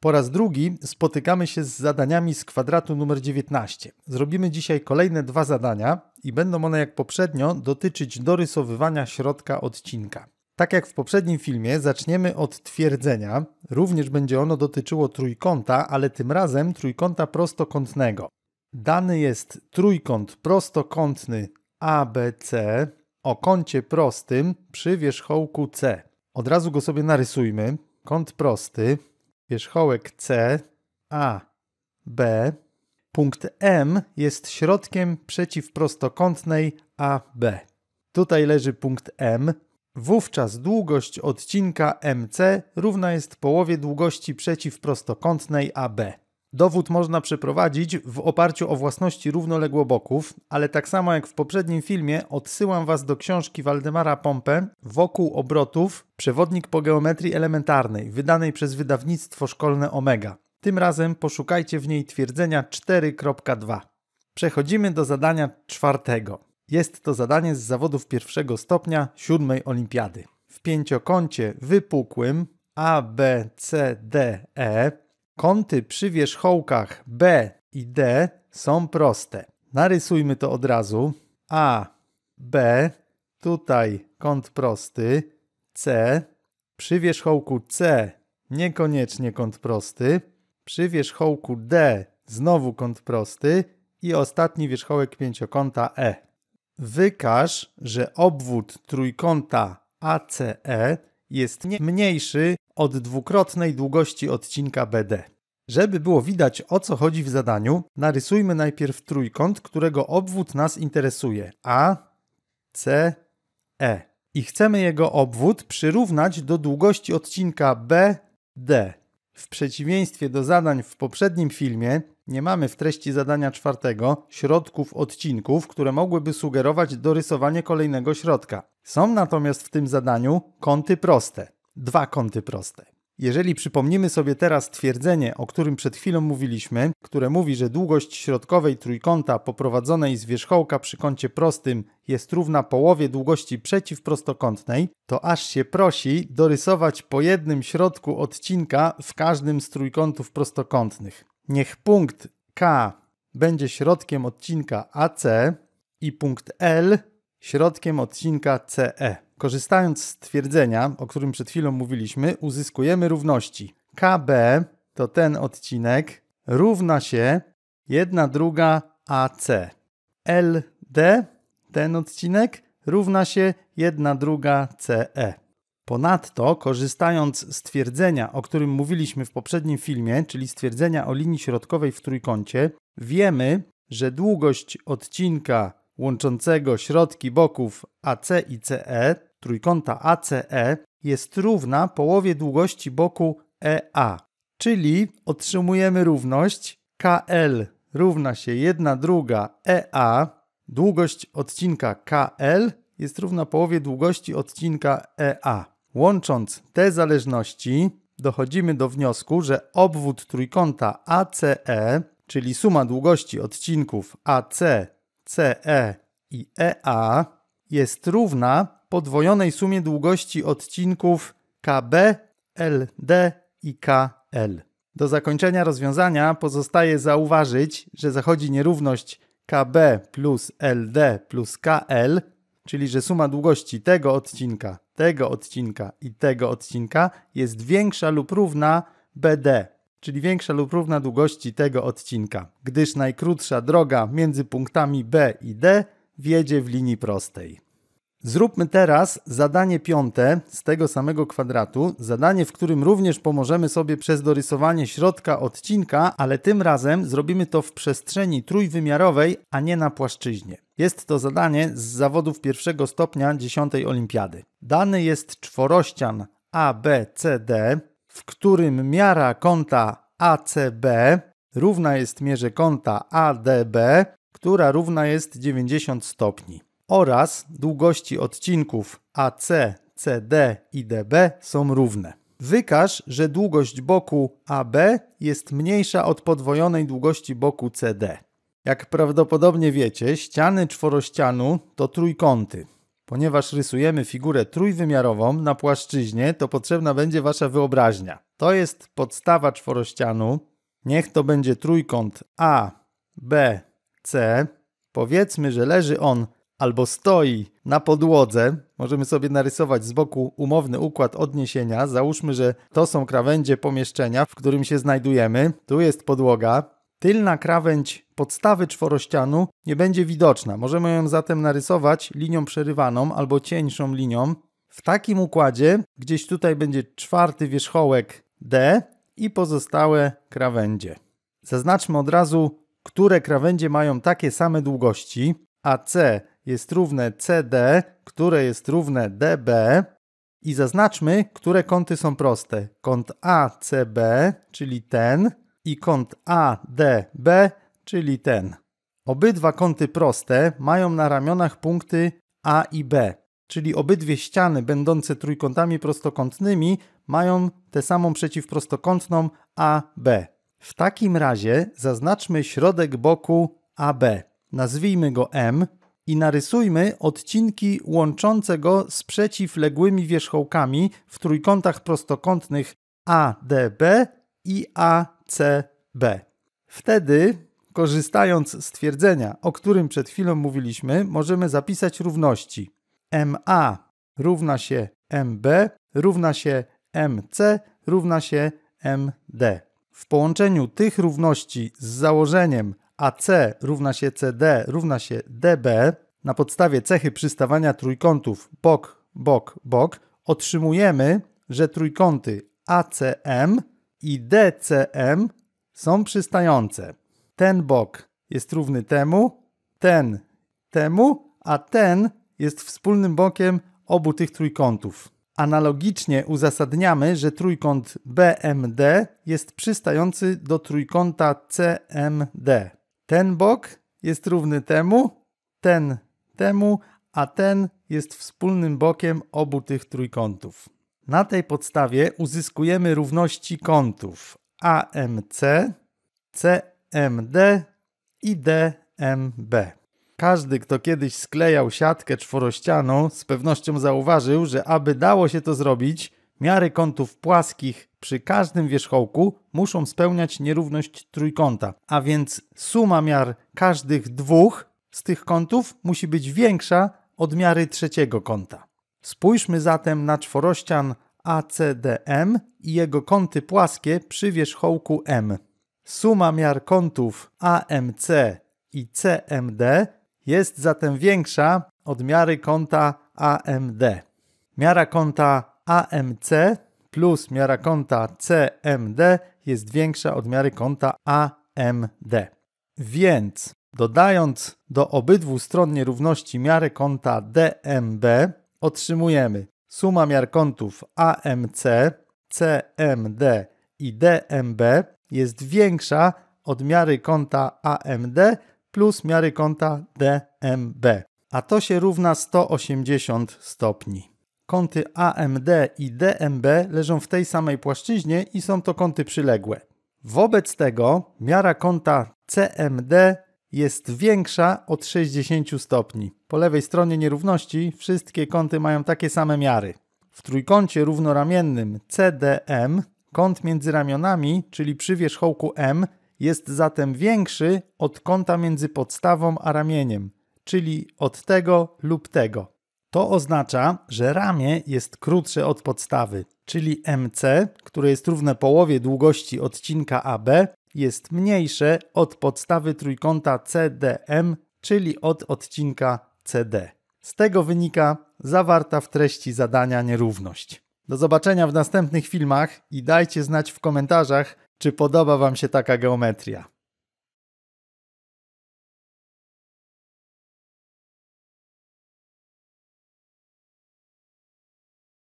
Po raz drugi spotykamy się z zadaniami z kwadratu numer 19. Zrobimy dzisiaj kolejne dwa zadania i będą one jak poprzednio dotyczyć dorysowywania środka odcinka. Tak jak w poprzednim filmie, zaczniemy od twierdzenia. Również będzie ono dotyczyło trójkąta, ale tym razem trójkąta prostokątnego. Dany jest trójkąt prostokątny ABC o kącie prostym przy wierzchołku C. Od razu go sobie narysujmy. Kąt prosty wierzchołek C, A, B. Punkt M jest środkiem przeciwprostokątnej AB. Tutaj leży punkt M. Wówczas długość odcinka MC równa jest połowie długości przeciwprostokątnej AB. Dowód można przeprowadzić w oparciu o własności równoległoboków, ale tak samo jak w poprzednim filmie odsyłam Was do książki Waldemara Pompę Wokół obrotów Przewodnik po geometrii elementarnej, wydanej przez wydawnictwo szkolne Omega. Tym razem poszukajcie w niej twierdzenia 4.2. Przechodzimy do zadania czwartego. Jest to zadanie z zawodów pierwszego stopnia siódmej olimpiady. W pięciokącie wypukłym A, B, C, D, E Kąty przy wierzchołkach B i D są proste. Narysujmy to od razu. A, B, tutaj kąt prosty, C, przy wierzchołku C niekoniecznie kąt prosty, przy wierzchołku D znowu kąt prosty i ostatni wierzchołek pięciokąta E. Wykaż, że obwód trójkąta ACE jest nie mniejszy od dwukrotnej długości odcinka BD. Żeby było widać o co chodzi w zadaniu, narysujmy najpierw trójkąt, którego obwód nas interesuje A, C, E. I chcemy jego obwód przyrównać do długości odcinka BD. W przeciwieństwie do zadań w poprzednim filmie, nie mamy w treści zadania czwartego środków odcinków, które mogłyby sugerować dorysowanie kolejnego środka. Są natomiast w tym zadaniu kąty proste. Dwa kąty proste. Jeżeli przypomnimy sobie teraz twierdzenie, o którym przed chwilą mówiliśmy, które mówi, że długość środkowej trójkąta poprowadzonej z wierzchołka przy kącie prostym jest równa połowie długości przeciwprostokątnej, to aż się prosi dorysować po jednym środku odcinka w każdym z trójkątów prostokątnych. Niech punkt K będzie środkiem odcinka AC i punkt L środkiem odcinka CE. Korzystając z twierdzenia, o którym przed chwilą mówiliśmy, uzyskujemy równości. KB to ten odcinek równa się 1 druga AC. LD ten odcinek równa się 1 druga CE. Ponadto, korzystając z twierdzenia, o którym mówiliśmy w poprzednim filmie, czyli stwierdzenia o linii środkowej w trójkącie, wiemy, że długość odcinka łączącego środki boków AC i CE, trójkąta ACE, jest równa połowie długości boku EA. Czyli otrzymujemy równość KL równa się 1 druga EA, długość odcinka KL jest równa połowie długości odcinka EA. Łącząc te zależności, dochodzimy do wniosku, że obwód trójkąta ACE, czyli suma długości odcinków AC, CE i EA, jest równa podwojonej sumie długości odcinków KB, LD i KL. Do zakończenia rozwiązania pozostaje zauważyć, że zachodzi nierówność KB plus LD plus KL, czyli że suma długości tego odcinka tego odcinka i tego odcinka jest większa lub równa BD, czyli większa lub równa długości tego odcinka, gdyż najkrótsza droga między punktami B i D wiedzie w linii prostej. Zróbmy teraz zadanie piąte z tego samego kwadratu, zadanie, w którym również pomożemy sobie przez dorysowanie środka odcinka, ale tym razem zrobimy to w przestrzeni trójwymiarowej, a nie na płaszczyźnie. Jest to zadanie z zawodów pierwszego stopnia dziesiątej olimpiady. Dany jest czworościan ABCD, w którym miara kąta ACB równa jest mierze kąta ADB, która równa jest 90 stopni oraz długości odcinków AC, CD i DB są równe. Wykaż, że długość boku AB jest mniejsza od podwojonej długości boku CD. Jak prawdopodobnie wiecie, ściany czworościanu to trójkąty. Ponieważ rysujemy figurę trójwymiarową na płaszczyźnie, to potrzebna będzie wasza wyobraźnia. To jest podstawa czworościanu. Niech to będzie trójkąt A, B, C. Powiedzmy, że leży on albo stoi na podłodze. Możemy sobie narysować z boku umowny układ odniesienia. Załóżmy, że to są krawędzie pomieszczenia, w którym się znajdujemy. Tu jest podłoga. Tylna krawędź podstawy czworościanu nie będzie widoczna. Możemy ją zatem narysować linią przerywaną albo cieńszą linią. W takim układzie gdzieś tutaj będzie czwarty wierzchołek D i pozostałe krawędzie. Zaznaczmy od razu, które krawędzie mają takie same długości, AC jest równe CD, które jest równe DB i zaznaczmy, które kąty są proste. Kąt ACB, czyli ten i kąt ADB, czyli ten. Obydwa kąty proste mają na ramionach punkty A i B, czyli obydwie ściany będące trójkątami prostokątnymi mają tę samą przeciwprostokątną AB. W takim razie zaznaczmy środek boku AB, nazwijmy go M i narysujmy odcinki łączące go z przeciwległymi wierzchołkami w trójkątach prostokątnych ADB i ACB. Wtedy Korzystając z twierdzenia, o którym przed chwilą mówiliśmy, możemy zapisać równości. MA równa się MB równa się MC równa się MD. W połączeniu tych równości z założeniem AC równa się CD równa się DB na podstawie cechy przystawania trójkątów bok, bok, bok otrzymujemy, że trójkąty ACM i DCM są przystające ten bok jest równy temu, ten temu, a ten jest wspólnym bokiem obu tych trójkątów. Analogicznie uzasadniamy, że trójkąt BMD jest przystający do trójkąta CMD. Ten bok jest równy temu, ten temu, a ten jest wspólnym bokiem obu tych trójkątów. Na tej podstawie uzyskujemy równości kątów AMC, CMD MD i DMB. Każdy, kto kiedyś sklejał siatkę czworościaną, z pewnością zauważył, że aby dało się to zrobić, miary kątów płaskich przy każdym wierzchołku muszą spełniać nierówność trójkąta, a więc suma miar każdych dwóch z tych kątów musi być większa od miary trzeciego kąta. Spójrzmy zatem na czworościan ACDM i jego kąty płaskie przy wierzchołku M. Suma miar kątów AMC i CMD jest zatem większa od miary kąta AMD. Miara kąta AMC plus miara kąta CMD jest większa od miary kąta AMD. Więc dodając do obydwu stron nierówności miarę kąta DMB otrzymujemy suma miar kątów AMC, CMD i DMB jest większa od miary kąta AMD plus miary kąta DMB, a to się równa 180 stopni. Kąty AMD i DMB leżą w tej samej płaszczyźnie i są to kąty przyległe. Wobec tego miara kąta CMD jest większa od 60 stopni. Po lewej stronie nierówności wszystkie kąty mają takie same miary. W trójkącie równoramiennym CDM Kąt między ramionami, czyli przy wierzchołku M, jest zatem większy od kąta między podstawą a ramieniem, czyli od tego lub tego. To oznacza, że ramię jest krótsze od podstawy, czyli MC, które jest równe połowie długości odcinka AB, jest mniejsze od podstawy trójkąta CDM, czyli od odcinka CD. Z tego wynika zawarta w treści zadania nierówność. Do zobaczenia w następnych filmach i dajcie znać w komentarzach, czy podoba Wam się taka geometria.